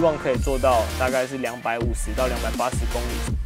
希望可以做到大概是两百五十到两百八十公里。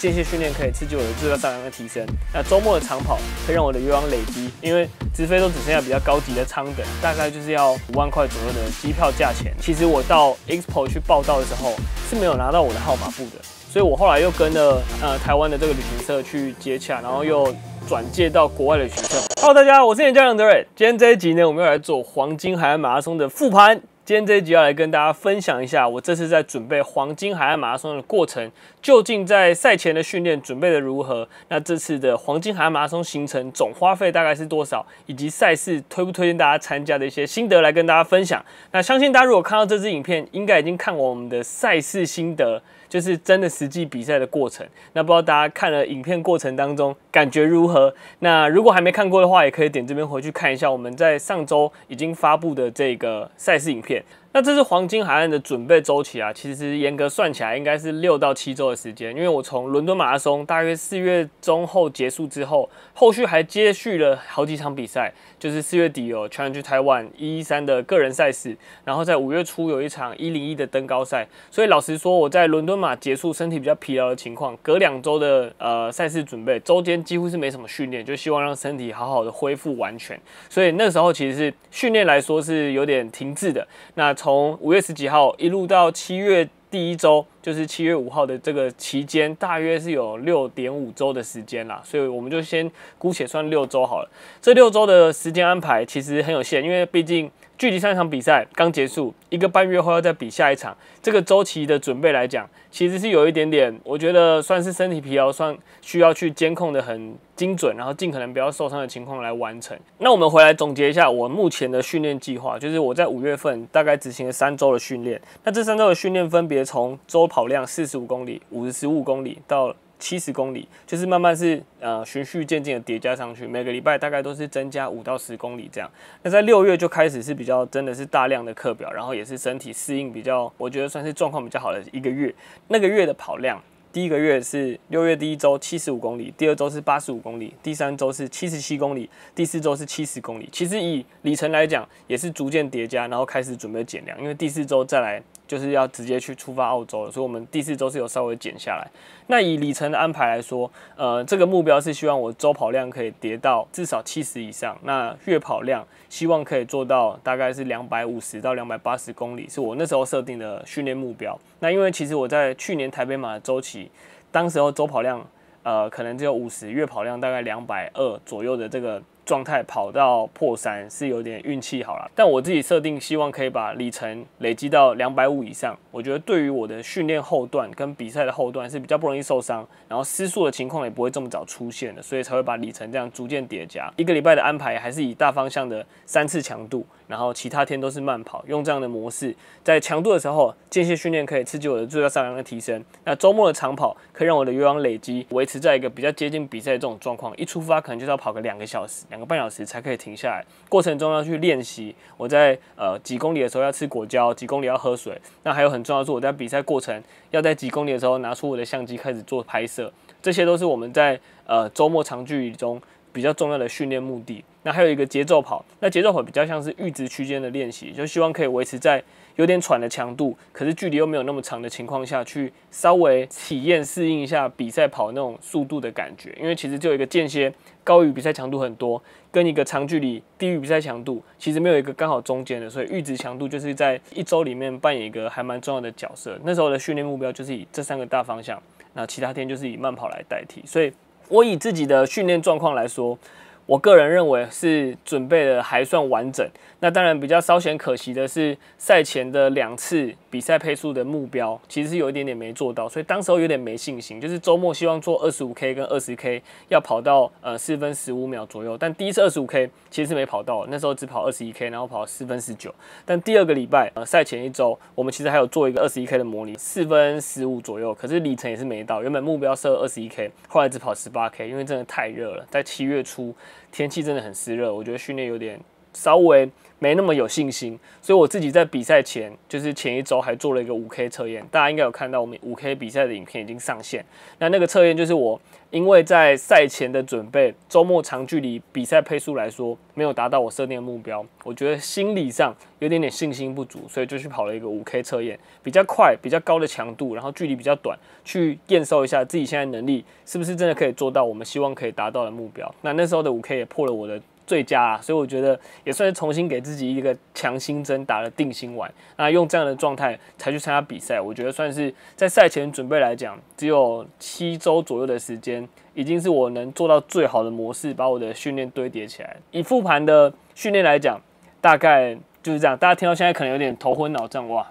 间歇训练可以刺激我的肌肉上量的提升。那周末的长跑可以让我的油量累积。因为直飞都只剩下比较高级的舱等，大概就是要五万块左右的机票价钱。其实我到 Expo 去报到的时候是没有拿到我的号码簿的，所以我后来又跟了呃台湾的这个旅行社去接洽，然后又转介到国外的学校。Hello，大家好，我是你的教练德瑞。今天这一集呢，我们要来做黄金海岸马拉松的复盘。今天这一集要来跟大家分享一下，我这次在准备黄金海岸马拉松的过程，究竟在赛前的训练准备的如何？那这次的黄金海岸马拉松行程总花费大概是多少？以及赛事推不推荐大家参加的一些心得来跟大家分享。那相信大家如果看到这支影片，应该已经看过我们的赛事心得。就是真的实际比赛的过程。那不知道大家看了影片过程当中感觉如何？那如果还没看过的话，也可以点这边回去看一下。我们在上周已经发布的这个赛事影片。那这是黄金海岸的准备周期啊，其实严格算起来应该是六到七周的时间，因为我从伦敦马拉松大约四月中后结束之后，后续还接续了好几场比赛，就是四月底 t 全 i 去台湾一一三的个人赛事，然后在五月初有一场一零一的登高赛，所以老实说，我在伦敦马结束身体比较疲劳的情况，隔两周的呃赛事准备周间几乎是没什么训练，就希望让身体好好的恢复完全，所以那时候其实是训练来说是有点停滞的，那。从五月十几号一路到七月第一周，就是七月五号的这个期间，大约是有六点五周的时间啦，所以我们就先姑且算六周好了。这六周的时间安排其实很有限，因为毕竟。距离上一场比赛刚结束一个半月后要再比下一场，这个周期的准备来讲，其实是有一点点，我觉得算是身体疲劳，算需要去监控的很精准，然后尽可能不要受伤的情况来完成。那我们回来总结一下我目前的训练计划，就是我在五月份大概执行了三周的训练，那这三周的训练分别从周跑量四十五公里、五十五公里到。七十公里，就是慢慢是呃循序渐进的叠加上去，每个礼拜大概都是增加五到十公里这样。那在六月就开始是比较真的是大量的课表，然后也是身体适应比较，我觉得算是状况比较好的一个月。那个月的跑量，第一个月是六月第一周七十五公里，第二周是八十五公里，第三周是七十七公里，第四周是七十公里。其实以里程来讲，也是逐渐叠加，然后开始准备减量，因为第四周再来。就是要直接去出发澳洲了，所以我们第四周是有稍微减下来。那以里程的安排来说，呃，这个目标是希望我周跑量可以跌到至少七十以上，那月跑量希望可以做到大概是两百五十到两百八十公里，是我那时候设定的训练目标。那因为其实我在去年台北马的周期，当时候周跑量呃可能只有五十，月跑量大概两百二左右的这个。状态跑到破三，是有点运气好了。但我自己设定，希望可以把里程累积到两百五以上。我觉得对于我的训练后段跟比赛的后段是比较不容易受伤，然后失速的情况也不会这么早出现的，所以才会把里程这样逐渐叠加。一个礼拜的安排还是以大方向的三次强度。然后其他天都是慢跑，用这样的模式，在强度的时候间歇训练可以刺激我的最大上量的提升。那周末的长跑可以让我的有氧累积维持在一个比较接近比赛这种状况，一出发可能就是要跑个两个小时、两个半小时才可以停下来。过程中要去练习，我在呃几公里的时候要吃果胶，几公里要喝水。那还有很重要是我在比赛过程要在几公里的时候拿出我的相机开始做拍摄，这些都是我们在呃周末长距离中。比较重要的训练目的，那还有一个节奏跑，那节奏跑比较像是阈值区间的练习，就希望可以维持在有点喘的强度，可是距离又没有那么长的情况下去稍微体验适应一下比赛跑那种速度的感觉，因为其实就有一个间歇高于比赛强度很多，跟一个长距离低于比赛强度，其实没有一个刚好中间的，所以阈值强度就是在一周里面扮演一个还蛮重要的角色。那时候的训练目标就是以这三个大方向，那其他天就是以慢跑来代替，所以。我以自己的训练状况来说，我个人认为是准备的还算完整。那当然比较稍显可惜的是赛前的两次。比赛配速的目标其实是有一点点没做到，所以当时候有点没信心。就是周末希望做二十五 K 跟二十 K，要跑到呃四分十五秒左右。但第一次二十五 K 其实是没跑到，那时候只跑二十一 K，然后跑四分十九。但第二个礼拜，呃，赛前一周，我们其实还有做一个二十一 K 的模拟，四分十五左右，可是里程也是没到。原本目标设二十一 K，后来只跑十八 K，因为真的太热了。在七月初，天气真的很湿热，我觉得训练有点。稍微没那么有信心，所以我自己在比赛前，就是前一周还做了一个五 K 测验。大家应该有看到我们五 K 比赛的影片已经上线。那那个测验就是我，因为在赛前的准备，周末长距离比赛配速来说，没有达到我设定的目标，我觉得心理上有点点信心不足，所以就去跑了一个五 K 测验，比较快、比较高的强度，然后距离比较短，去验收一下自己现在能力是不是真的可以做到我们希望可以达到的目标。那那时候的五 K 也破了我的。最佳，所以我觉得也算是重新给自己一个强心针，打了定心丸。那用这样的状态才去参加比赛，我觉得算是在赛前准备来讲，只有七周左右的时间，已经是我能做到最好的模式，把我的训练堆叠起来。以复盘的训练来讲，大概就是这样。大家听到现在可能有点头昏脑胀，哇。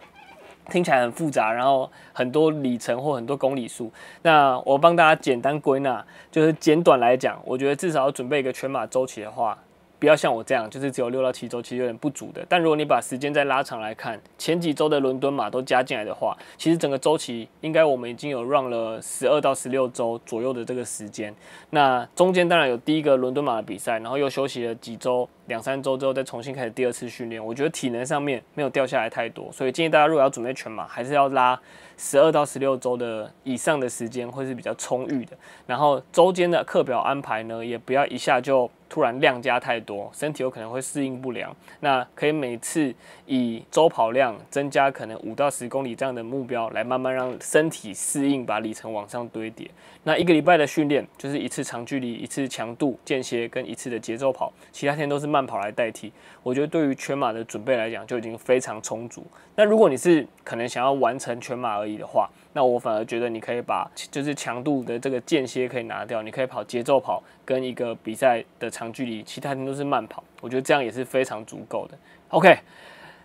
听起来很复杂，然后很多里程或很多公里数。那我帮大家简单归纳，就是简短来讲，我觉得至少要准备一个全马周期的话。不要像我这样，就是只有六到七周，其实有点不足的。但如果你把时间再拉长来看，前几周的伦敦马都加进来的话，其实整个周期应该我们已经有让了十二到十六周左右的这个时间。那中间当然有第一个伦敦马的比赛，然后又休息了几周，两三周之后再重新开始第二次训练。我觉得体能上面没有掉下来太多，所以建议大家如果要准备全马，还是要拉。十二到十六周的以上的时间会是比较充裕的，然后周间的课表安排呢，也不要一下就突然量加太多，身体有可能会适应不良。那可以每次以周跑量增加可能五到十公里这样的目标来慢慢让身体适应，把里程往上堆叠。那一个礼拜的训练就是一次长距离、一次强度间歇跟一次的节奏跑，其他天都是慢跑来代替。我觉得对于全马的准备来讲就已经非常充足。那如果你是可能想要完成全马而已。的话，那我反而觉得你可以把就是强度的这个间歇可以拿掉，你可以跑节奏跑，跟一个比赛的长距离，其他都是慢跑，我觉得这样也是非常足够的。OK。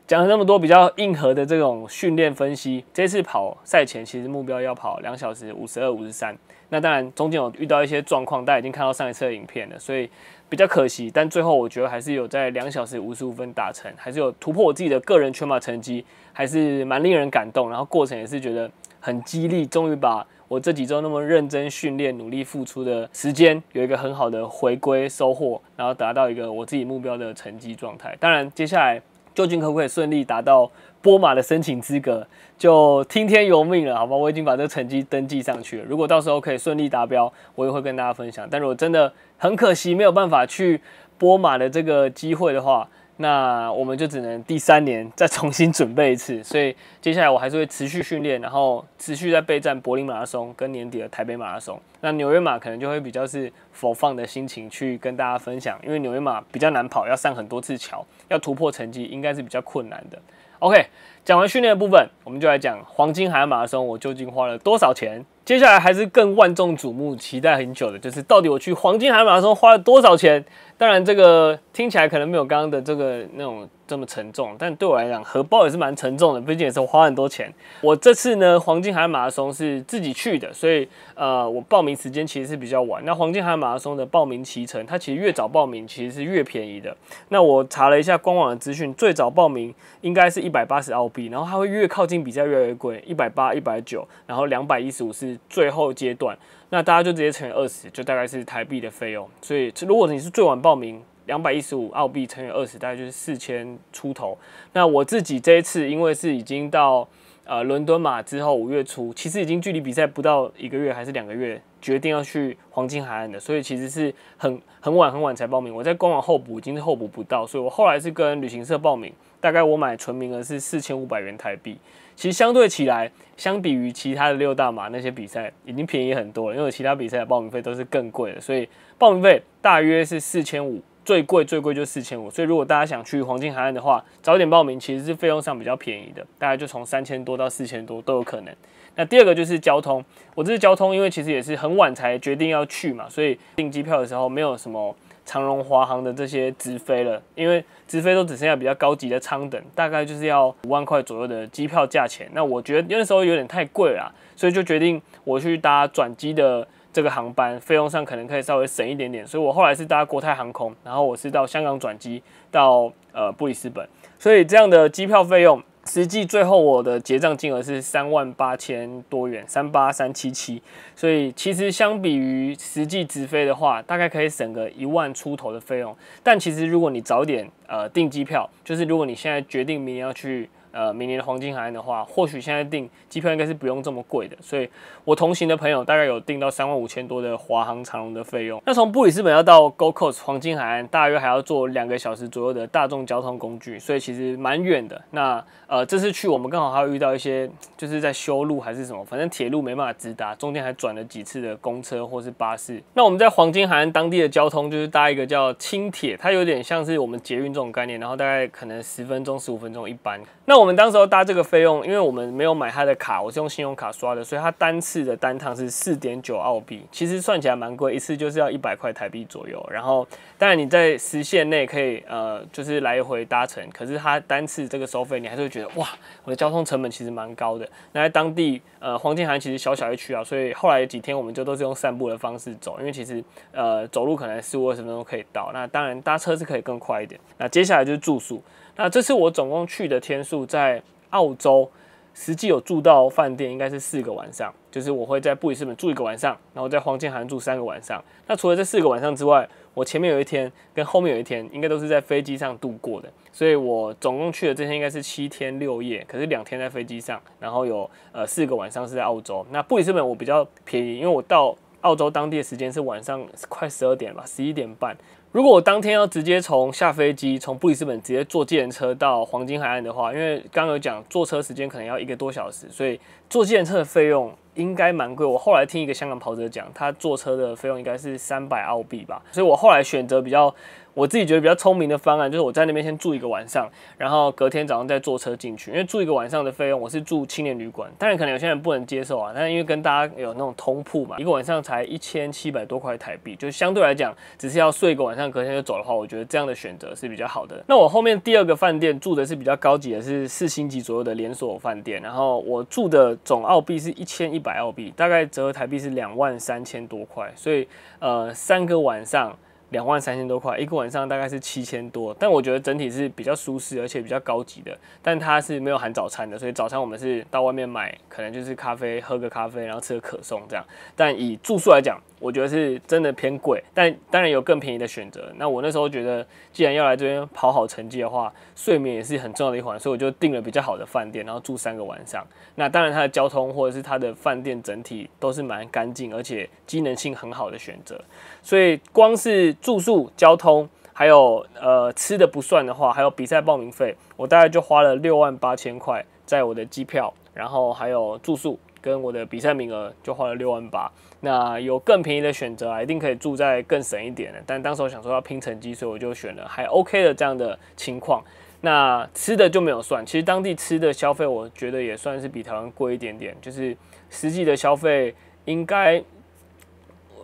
讲了那么多比较硬核的这种训练分析，这次跑赛前其实目标要跑两小时五十二、五十三。那当然中间有遇到一些状况，大家已经看到上一次的影片了，所以比较可惜。但最后我觉得还是有在两小时五十五分达成，还是有突破我自己的个人全马成绩，还是蛮令人感动。然后过程也是觉得很激励，终于把我这几周那么认真训练、努力付出的时间有一个很好的回归收获，然后达到一个我自己目标的成绩状态。当然接下来。究竟可不可以顺利达到波马的申请资格，就听天由命了，好吧？我已经把这成绩登记上去了。如果到时候可以顺利达标，我也会跟大家分享。但如果真的很可惜，没有办法去波马的这个机会的话，那我们就只能第三年再重新准备一次，所以接下来我还是会持续训练，然后持续在备战柏林马拉松跟年底的台北马拉松。那纽约马可能就会比较是佛放的心情去跟大家分享，因为纽约马比较难跑，要上很多次桥，要突破成绩应该是比较困难的。OK。讲完训练的部分，我们就来讲黄金海岸马拉松，我究竟花了多少钱？接下来还是更万众瞩目、期待很久的，就是到底我去黄金海岸马拉松花了多少钱？当然，这个听起来可能没有刚刚的这个那种这么沉重，但对我来讲，荷包也是蛮沉重的，毕竟也是花很多钱。我这次呢，黄金海岸马拉松是自己去的，所以呃，我报名时间其实是比较晚。那黄金海岸马拉松的报名骑程，它其实越早报名其实是越便宜的。那我查了一下官网的资讯，最早报名应该是一百八十澳。然后它会越靠近比赛越来越贵，一百八、一百九，然后两百一十五是最后阶段，那大家就直接乘以二十，就大概是台币的费用。所以如果你是最晚报名，两百一十五澳币乘以二十，大概就是四千出头。那我自己这一次因为是已经到呃伦敦马之后五月初，其实已经距离比赛不到一个月，还是两个月。决定要去黄金海岸的，所以其实是很很晚很晚才报名。我在官网候补已经是候补不到，所以我后来是跟旅行社报名。大概我买纯名额是四千五百元台币。其实相对起来，相比于其他的六大马那些比赛，已经便宜很多了，因为其他比赛的报名费都是更贵的，所以报名费大约是四千五。最贵最贵就四千五，所以如果大家想去黄金海岸的话，早点报名其实是费用上比较便宜的，大概就从三千多到四千多都有可能。那第二个就是交通，我这次交通，因为其实也是很晚才决定要去嘛，所以订机票的时候没有什么长荣、华航的这些直飞了，因为直飞都只剩下比较高级的舱等，大概就是要五万块左右的机票价钱。那我觉得那时候有点太贵了，所以就决定我去搭转机的。这个航班费用上可能可以稍微省一点点，所以我后来是搭国泰航空，然后我是到香港转机到呃布里斯本，所以这样的机票费用实际最后我的结账金额是三万八千多元，三八三七七，所以其实相比于实际直飞的话，大概可以省个一万出头的费用。但其实如果你早点呃订机票，就是如果你现在决定明年要去。呃，明年的黄金海岸的话，或许现在订机票应该是不用这么贵的，所以我同行的朋友大概有订到三万五千多的华航长龙的费用。那从布里斯本要到 Gold Coast 黄金海岸，大约还要坐两个小时左右的大众交通工具，所以其实蛮远的。那呃，这次去我们刚好还遇到一些就是在修路还是什么，反正铁路没办法直达，中间还转了几次的公车或是巴士。那我们在黄金海岸当地的交通就是搭一个叫轻铁，它有点像是我们捷运这种概念，然后大概可能十分钟十五分钟一班。那我们当时搭这个费用，因为我们没有买他的卡，我是用信用卡刷的，所以它单次的单趟是四点九澳币，其实算起来蛮贵，一次就是要一百块台币左右。然后当然你在时限内可以呃就是来回搭乘，可是它单次这个收费你还是会觉得哇，我的交通成本其实蛮高的。那在当地呃黄金海岸其实小小一区啊，所以后来几天我们就都是用散步的方式走，因为其实呃走路可能四五二十分钟可以到。那当然搭车是可以更快一点。那接下来就是住宿。那这次我总共去的天数在澳洲，实际有住到饭店应该是四个晚上，就是我会在布里斯本住一个晚上，然后在黄金海岸住三个晚上。那除了这四个晚上之外，我前面有一天跟后面有一天应该都是在飞机上度过的，所以我总共去的这天应该是七天六夜，可是两天在飞机上，然后有呃四个晚上是在澳洲。那布里斯本我比较便宜，因为我到澳洲当地的时间是晚上快十二点吧，十一点半。如果我当天要直接从下飞机，从布里斯本直接坐程车到黄金海岸的话，因为刚刚有讲坐车时间可能要一个多小时，所以。坐程车的费用应该蛮贵，我后来听一个香港跑者讲，他坐车的费用应该是三百澳币吧，所以我后来选择比较我自己觉得比较聪明的方案，就是我在那边先住一个晚上，然后隔天早上再坐车进去，因为住一个晚上的费用我是住青年旅馆，当然可能有些人不能接受啊，但因为跟大家有那种通铺嘛，一个晚上才一千七百多块台币，就相对来讲，只是要睡一个晚上，隔天就走的话，我觉得这样的选择是比较好的。那我后面第二个饭店住的是比较高级的，是四星级左右的连锁饭店，然后我住的。总澳币是一千一百澳币，大概折合台币是两万三千多块，所以呃三个晚上。两万三千多块，一个晚上大概是七千多，但我觉得整体是比较舒适，而且比较高级的。但它是没有含早餐的，所以早餐我们是到外面买，可能就是咖啡，喝个咖啡，然后吃个可颂这样。但以住宿来讲，我觉得是真的偏贵。但当然有更便宜的选择。那我那时候觉得，既然要来这边跑好成绩的话，睡眠也是很重要的一环，所以我就订了比较好的饭店，然后住三个晚上。那当然它的交通或者是它的饭店整体都是蛮干净，而且机能性很好的选择。所以光是住宿、交通，还有呃吃的不算的话，还有比赛报名费，我大概就花了六万八千块，在我的机票，然后还有住宿跟我的比赛名额，就花了六万八。那有更便宜的选择啊，一定可以住在更省一点的。但当时我想说要拼成绩，所以我就选了还 OK 的这样的情况。那吃的就没有算，其实当地吃的消费，我觉得也算是比台湾贵一点点，就是实际的消费应该。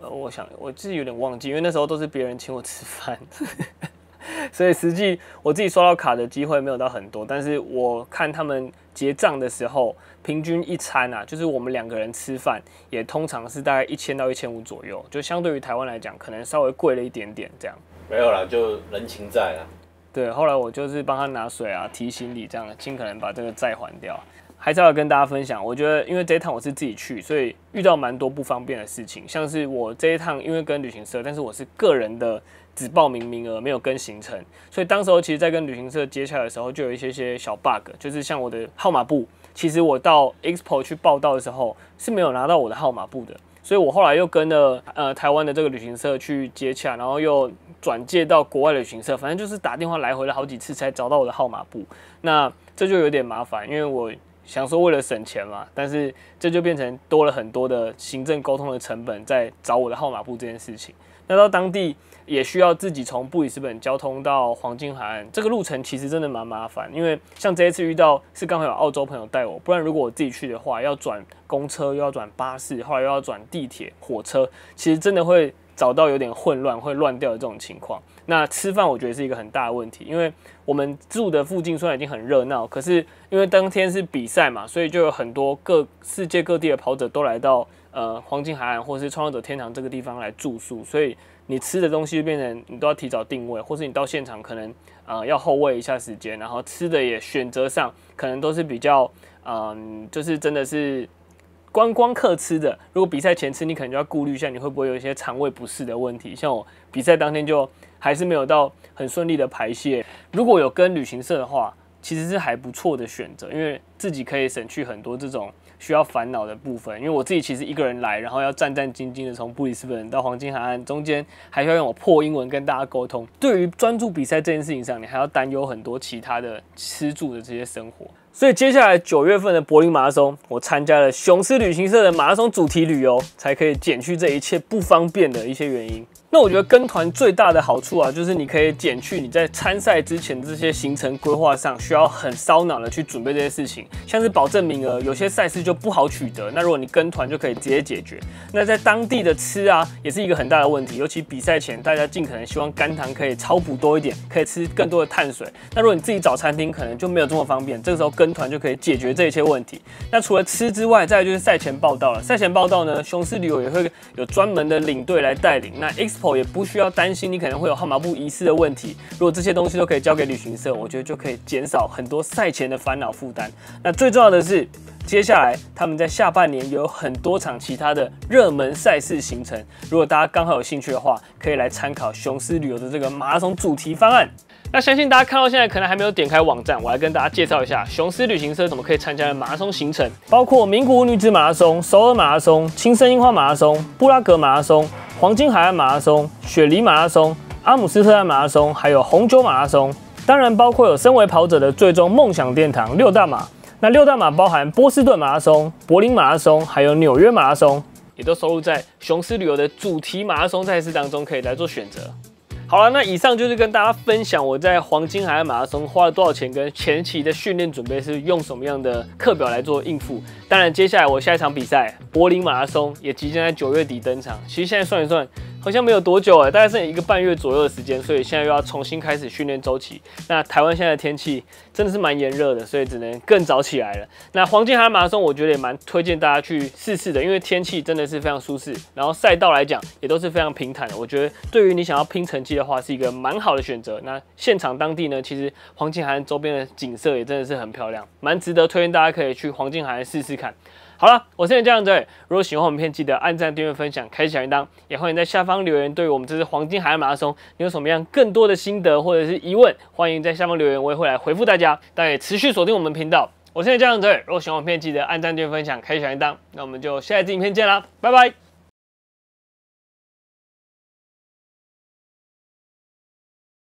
我想我自己有点忘记，因为那时候都是别人请我吃饭，所以实际我自己刷到卡的机会没有到很多。但是我看他们结账的时候，平均一餐啊，就是我们两个人吃饭，也通常是大概一千到一千五左右。就相对于台湾来讲，可能稍微贵了一点点这样。没有啦，就人情债啊。对，后来我就是帮他拿水啊，提行李这样，尽可能把这个债还掉。还是要跟大家分享，我觉得因为这一趟我是自己去，所以遇到蛮多不方便的事情。像是我这一趟，因为跟旅行社，但是我是个人的只报名名额，没有跟行程，所以当时候其实在跟旅行社接洽的时候，就有一些些小 bug，就是像我的号码簿，其实我到 expo 去报道的时候是没有拿到我的号码簿的，所以我后来又跟了呃台湾的这个旅行社去接洽，然后又转介到国外的旅行社，反正就是打电话来回了好几次才找到我的号码簿，那这就有点麻烦，因为我。想说为了省钱嘛，但是这就变成多了很多的行政沟通的成本，在找我的号码簿这件事情。那到当地也需要自己从布里斯本交通到黄金海岸，这个路程其实真的蛮麻烦。因为像这一次遇到是刚好有澳洲朋友带我，不然如果我自己去的话，要转公车，又要转巴士，后来又要转地铁、火车，其实真的会。找到有点混乱，会乱掉的这种情况。那吃饭我觉得是一个很大的问题，因为我们住的附近虽然已经很热闹，可是因为当天是比赛嘛，所以就有很多各世界各地的跑者都来到呃黄金海岸或是创造者天堂这个地方来住宿，所以你吃的东西变成你都要提早定位，或是你到现场可能呃要后位一下时间，然后吃的也选择上可能都是比较嗯，就是真的是。观光客吃的，如果比赛前吃，你可能就要顾虑一下，你会不会有一些肠胃不适的问题？像我比赛当天就还是没有到很顺利的排泄。如果有跟旅行社的话，其实是还不错的选择，因为自己可以省去很多这种需要烦恼的部分。因为我自己其实一个人来，然后要战战兢兢的从布里斯本到黄金海岸，中间还需要用我破英文跟大家沟通。对于专注比赛这件事情上，你还要担忧很多其他的吃住的这些生活。所以接下来九月份的柏林马拉松，我参加了雄狮旅行社的马拉松主题旅游，才可以减去这一切不方便的一些原因。那我觉得跟团最大的好处啊，就是你可以减去你在参赛之前这些行程规划上需要很烧脑的去准备这些事情，像是保证名额，有些赛事就不好取得，那如果你跟团就可以直接解决。那在当地的吃啊，也是一个很大的问题，尤其比赛前大家尽可能希望肝糖可以超补多一点，可以吃更多的碳水。那如果你自己找餐厅，可能就没有这么方便，这个时候跟团就可以解决这一切问题。那除了吃之外，再就是赛前报道了。赛前报道呢，雄狮旅游也会有专门的领队来带领。那 X 也不需要担心你可能会有号码布遗失的问题。如果这些东西都可以交给旅行社，我觉得就可以减少很多赛前的烦恼负担。那最重要的是，接下来他们在下半年有很多场其他的热门赛事行程。如果大家刚好有兴趣的话，可以来参考雄狮旅游的这个马拉松主题方案。那相信大家看到现在可能还没有点开网站，我来跟大家介绍一下雄狮旅行社怎么可以参加的马拉松行程，包括名古屋女子马拉松、首尔马拉松、青森樱花马拉松、布拉格马拉松、黄金海岸马拉松、雪梨马拉松、阿姆斯特丹马拉松，还有红酒马拉松。当然，包括有身为跑者的最终梦想殿堂六大马，那六大马包含波士顿马拉松、柏林马拉松，还有纽约马拉松，也都收录在雄狮旅游的主题马拉松赛事当中，可以来做选择。好了，那以上就是跟大家分享我在黄金海岸马拉松花了多少钱，跟前期的训练准备是用什么样的课表来做应付。当然，接下来我下一场比赛柏林马拉松也即将在九月底登场。其实现在算一算。好像没有多久哎，大概剩一个半月左右的时间，所以现在又要重新开始训练周期。那台湾现在的天气真的是蛮炎热的，所以只能更早起来了。那黄金海岸马拉松，我觉得也蛮推荐大家去试试的，因为天气真的是非常舒适，然后赛道来讲也都是非常平坦的。我觉得对于你想要拼成绩的话，是一个蛮好的选择。那现场当地呢，其实黄金海岸周边的景色也真的是很漂亮，蛮值得推荐大家可以去黄金海岸试试看。好了，我是江阳泽。如果喜欢我们片，记得按赞、订阅、分享、开启小铃铛，也欢迎在下方留言。对于我们这次黄金海岸马拉松，你有什么样更多的心得或者是疑问？欢迎在下方留言，我也会来回复大家。但也持续锁定我们频道。我是江阳泽。如果喜欢我们片，记得按赞、订阅、分享、开启小铃铛。那我们就下一集影片见啦，拜拜。